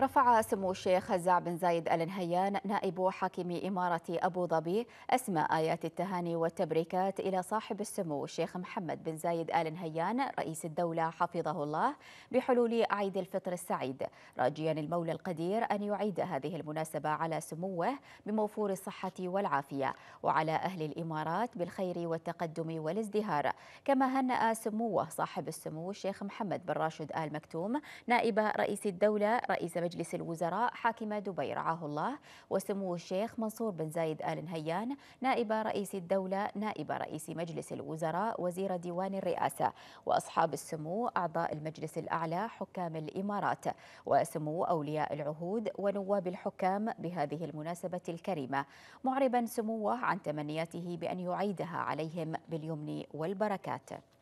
رفع سمو الشيخ هزاع بن زايد ال نهيان نائب حاكم إمارة أبو ظبي أسماء آيات التهاني والتبريكات إلى صاحب السمو الشيخ محمد بن زايد آل نهيان رئيس الدولة حفظه الله بحلول عيد الفطر السعيد راجيا المولى القدير أن يعيد هذه المناسبة على سموه بموفور الصحة والعافية وعلى أهل الإمارات بالخير والتقدم والازدهار كما هنأ سموه صاحب السمو الشيخ محمد بن راشد آل مكتوم نائب رئيس الدولة رئيس مجلس الوزراء حاكم دبي رعاه الله وسمو الشيخ منصور بن زايد آل نهيان نائب رئيس الدولة نائب رئيس مجلس الوزراء وزير ديوان الرئاسة وأصحاب السمو أعضاء المجلس الأعلى حكام الإمارات وسمو أولياء العهود ونواب الحكام بهذه المناسبة الكريمة معربا سموه عن تمنياته بأن يعيدها عليهم باليمن والبركات